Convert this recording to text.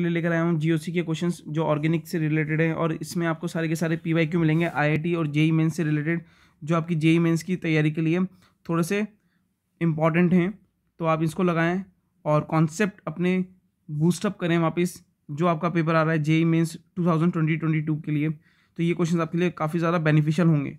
लिए लेकर आया हूँ जीओसी के क्वेश्चंस जो ऑर्गेनिक से रिलेटेड हैं और इसमें आपको सारे के सारे पीवाईक्यू मिलेंगे आईआईटी और जेई मेन्स e से रिलेटेड जो आपकी जेई मेन्स e की तैयारी के लिए थोड़े से इम्पॉर्टेंट हैं तो आप इसको लगाएं और कॉन्सेप्ट अपने बूस्टअप करें वापस जो आपका पेपर आ रहा है जेई मेन्स टू के लिए तो ये क्वेश्चन आपके लिए काफ़ी ज़्यादा बेनिफिशियल होंगे